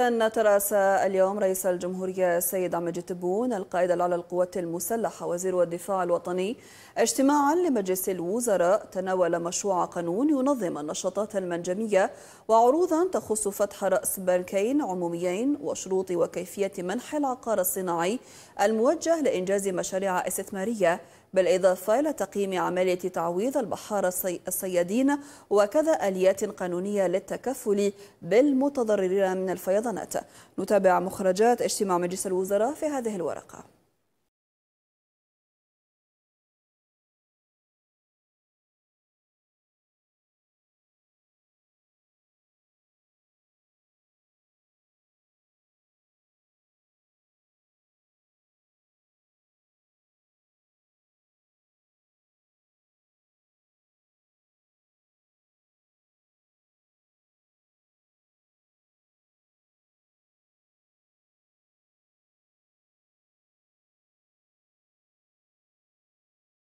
أن نترأس اليوم رئيس الجمهورية السيد عماد تبون القائد الأعلى للقوات المسلحة وزير الدفاع الوطني اجتماعا لمجلس الوزراء تناول مشروع قانون ينظم النشاطات المنجمية وعروضا تخص فتح رأس بنكين عموميين وشروط وكيفية منح العقار الصناعي الموجه لإنجاز مشاريع استثمارية بالإضافة إلى تقييم عملية تعويض البحارة الصيادين وكذا آليات قانونية للتكفل بالمتضررين من الفيضان الحضانات نتابع مخرجات اجتماع مجلس الوزراء في هذه الورقة